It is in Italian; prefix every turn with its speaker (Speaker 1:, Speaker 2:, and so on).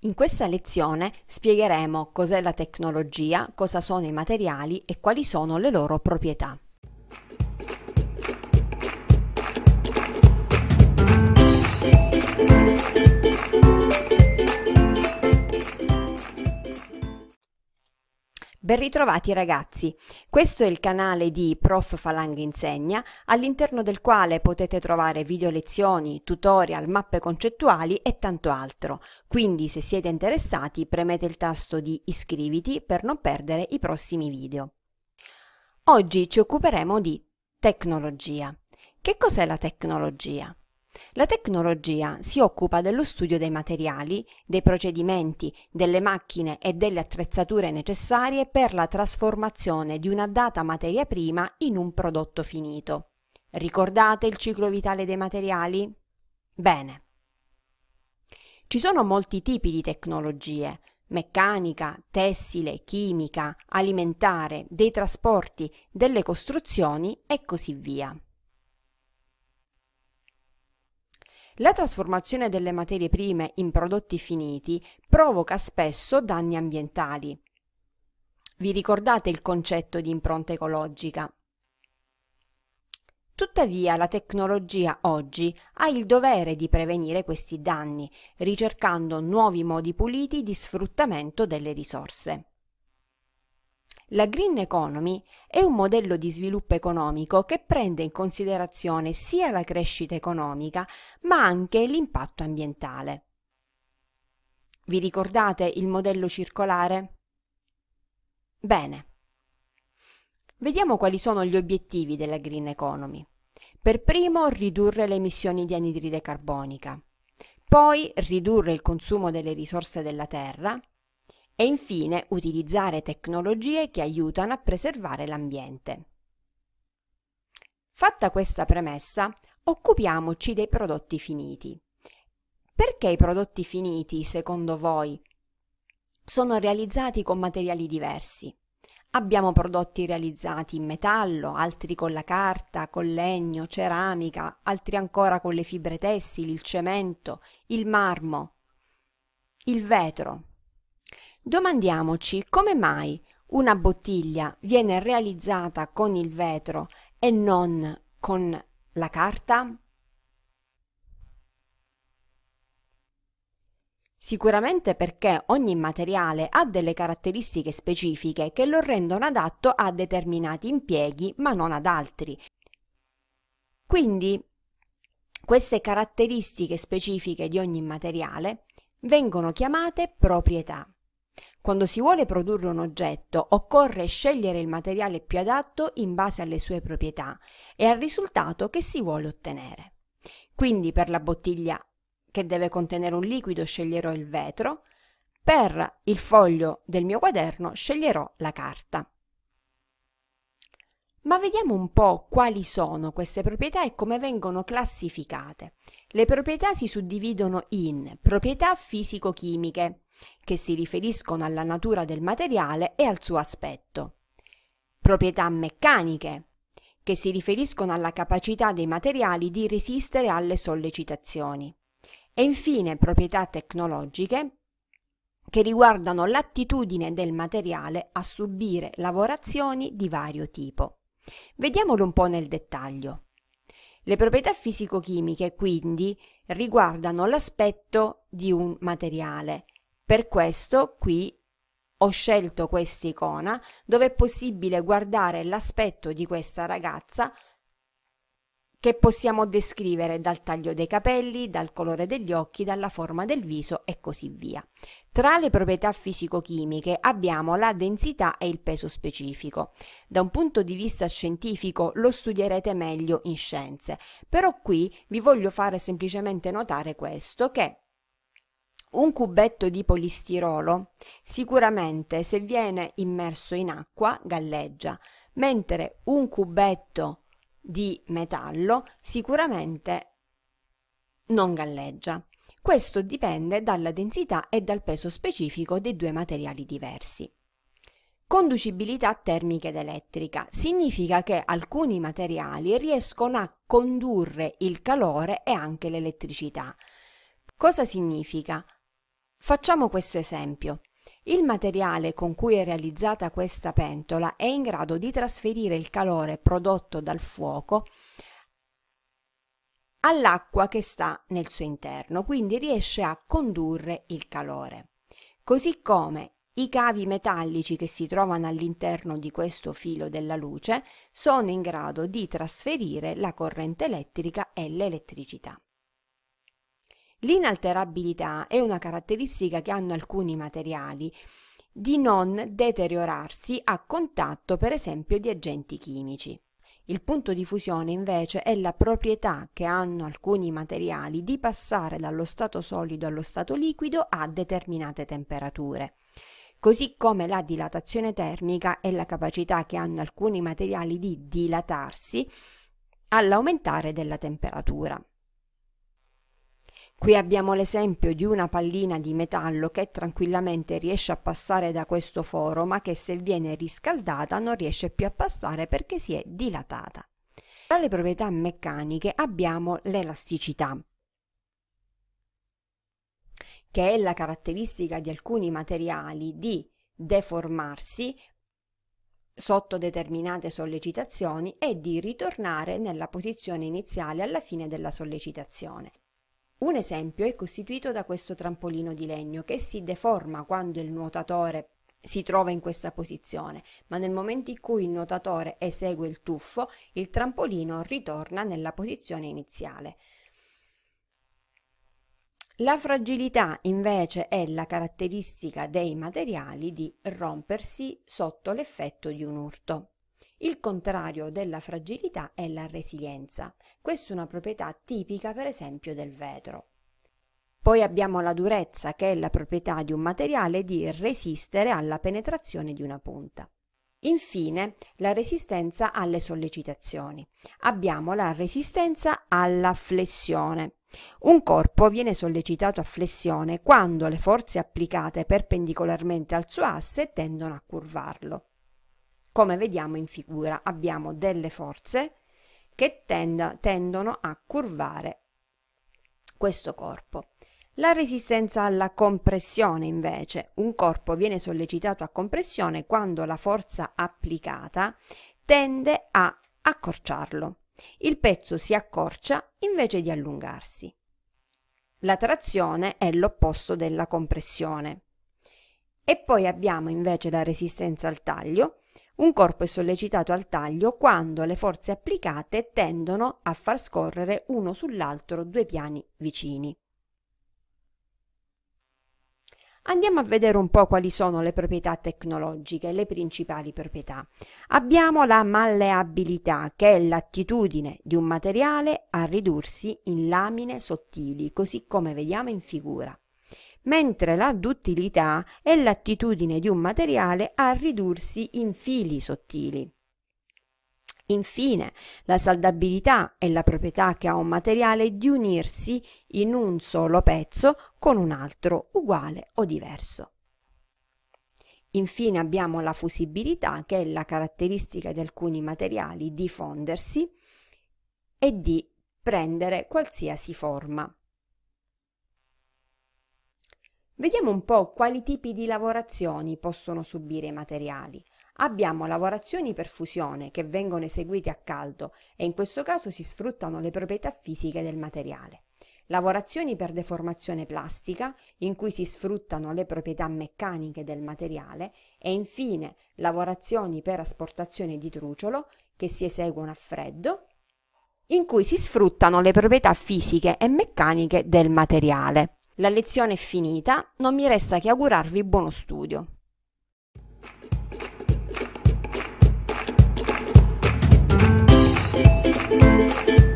Speaker 1: In questa lezione spiegheremo cos'è la tecnologia, cosa sono i materiali e quali sono le loro proprietà. Ben ritrovati ragazzi, questo è il canale di Prof Falang Insegna all'interno del quale potete trovare video lezioni, tutorial, mappe concettuali e tanto altro, quindi se siete interessati premete il tasto di iscriviti per non perdere i prossimi video. Oggi ci occuperemo di tecnologia. Che cos'è la tecnologia? La tecnologia si occupa dello studio dei materiali, dei procedimenti, delle macchine e delle attrezzature necessarie per la trasformazione di una data materia prima in un prodotto finito. Ricordate il ciclo vitale dei materiali? Bene. Ci sono molti tipi di tecnologie, meccanica, tessile, chimica, alimentare, dei trasporti, delle costruzioni e così via. La trasformazione delle materie prime in prodotti finiti provoca spesso danni ambientali. Vi ricordate il concetto di impronta ecologica? Tuttavia la tecnologia oggi ha il dovere di prevenire questi danni, ricercando nuovi modi puliti di sfruttamento delle risorse. La green economy è un modello di sviluppo economico che prende in considerazione sia la crescita economica ma anche l'impatto ambientale. Vi ricordate il modello circolare? Bene. Vediamo quali sono gli obiettivi della green economy. Per primo ridurre le emissioni di anidride carbonica, poi ridurre il consumo delle risorse della terra, e infine utilizzare tecnologie che aiutano a preservare l'ambiente. Fatta questa premessa, occupiamoci dei prodotti finiti. Perché i prodotti finiti, secondo voi, sono realizzati con materiali diversi? Abbiamo prodotti realizzati in metallo, altri con la carta, con legno, ceramica, altri ancora con le fibre tessili, il cemento, il marmo, il vetro. Domandiamoci come mai una bottiglia viene realizzata con il vetro e non con la carta? Sicuramente perché ogni materiale ha delle caratteristiche specifiche che lo rendono adatto a determinati impieghi ma non ad altri. Quindi queste caratteristiche specifiche di ogni materiale vengono chiamate proprietà. Quando si vuole produrre un oggetto occorre scegliere il materiale più adatto in base alle sue proprietà e al risultato che si vuole ottenere. Quindi per la bottiglia che deve contenere un liquido sceglierò il vetro, per il foglio del mio quaderno sceglierò la carta. Ma vediamo un po' quali sono queste proprietà e come vengono classificate. Le proprietà si suddividono in proprietà fisico-chimiche, che si riferiscono alla natura del materiale e al suo aspetto. Proprietà meccaniche, che si riferiscono alla capacità dei materiali di resistere alle sollecitazioni. E infine proprietà tecnologiche, che riguardano l'attitudine del materiale a subire lavorazioni di vario tipo. Vediamolo un po' nel dettaglio. Le proprietà fisico-chimiche quindi riguardano l'aspetto di un materiale per questo qui ho scelto questa icona dove è possibile guardare l'aspetto di questa ragazza che possiamo descrivere dal taglio dei capelli, dal colore degli occhi, dalla forma del viso e così via. Tra le proprietà fisico-chimiche abbiamo la densità e il peso specifico. Da un punto di vista scientifico lo studierete meglio in scienze, però qui vi voglio fare semplicemente notare questo che un cubetto di polistirolo sicuramente se viene immerso in acqua galleggia, mentre un cubetto di metallo sicuramente non galleggia. Questo dipende dalla densità e dal peso specifico dei due materiali diversi. Conducibilità termica ed elettrica significa che alcuni materiali riescono a condurre il calore e anche l'elettricità. Cosa significa? Facciamo questo esempio. Il materiale con cui è realizzata questa pentola è in grado di trasferire il calore prodotto dal fuoco all'acqua che sta nel suo interno, quindi riesce a condurre il calore. Così come i cavi metallici che si trovano all'interno di questo filo della luce sono in grado di trasferire la corrente elettrica e l'elettricità. L'inalterabilità è una caratteristica che hanno alcuni materiali di non deteriorarsi a contatto, per esempio, di agenti chimici. Il punto di fusione invece è la proprietà che hanno alcuni materiali di passare dallo stato solido allo stato liquido a determinate temperature. Così come la dilatazione termica è la capacità che hanno alcuni materiali di dilatarsi all'aumentare della temperatura. Qui abbiamo l'esempio di una pallina di metallo che tranquillamente riesce a passare da questo foro, ma che se viene riscaldata non riesce più a passare perché si è dilatata. Tra le proprietà meccaniche abbiamo l'elasticità, che è la caratteristica di alcuni materiali di deformarsi sotto determinate sollecitazioni e di ritornare nella posizione iniziale alla fine della sollecitazione. Un esempio è costituito da questo trampolino di legno che si deforma quando il nuotatore si trova in questa posizione, ma nel momento in cui il nuotatore esegue il tuffo, il trampolino ritorna nella posizione iniziale. La fragilità invece è la caratteristica dei materiali di rompersi sotto l'effetto di un urto. Il contrario della fragilità è la resilienza. Questa è una proprietà tipica per esempio del vetro. Poi abbiamo la durezza che è la proprietà di un materiale di resistere alla penetrazione di una punta. Infine, la resistenza alle sollecitazioni. Abbiamo la resistenza alla flessione. Un corpo viene sollecitato a flessione quando le forze applicate perpendicolarmente al suo asse tendono a curvarlo. Come vediamo in figura abbiamo delle forze che tend tendono a curvare questo corpo. La resistenza alla compressione invece, un corpo viene sollecitato a compressione quando la forza applicata tende a accorciarlo. Il pezzo si accorcia invece di allungarsi. La trazione è l'opposto della compressione. E poi abbiamo invece la resistenza al taglio, un corpo è sollecitato al taglio quando le forze applicate tendono a far scorrere uno sull'altro due piani vicini. Andiamo a vedere un po' quali sono le proprietà tecnologiche, le principali proprietà. Abbiamo la malleabilità, che è l'attitudine di un materiale a ridursi in lamine sottili, così come vediamo in figura mentre la duttilità è l'attitudine di un materiale a ridursi in fili sottili. Infine, la saldabilità è la proprietà che ha un materiale di unirsi in un solo pezzo con un altro uguale o diverso. Infine abbiamo la fusibilità che è la caratteristica di alcuni materiali di fondersi e di prendere qualsiasi forma. Vediamo un po' quali tipi di lavorazioni possono subire i materiali. Abbiamo lavorazioni per fusione che vengono eseguite a caldo e in questo caso si sfruttano le proprietà fisiche del materiale. Lavorazioni per deformazione plastica in cui si sfruttano le proprietà meccaniche del materiale e infine lavorazioni per asportazione di truciolo che si eseguono a freddo in cui si sfruttano le proprietà fisiche e meccaniche del materiale. La lezione è finita, non mi resta che augurarvi buono studio. Thank you.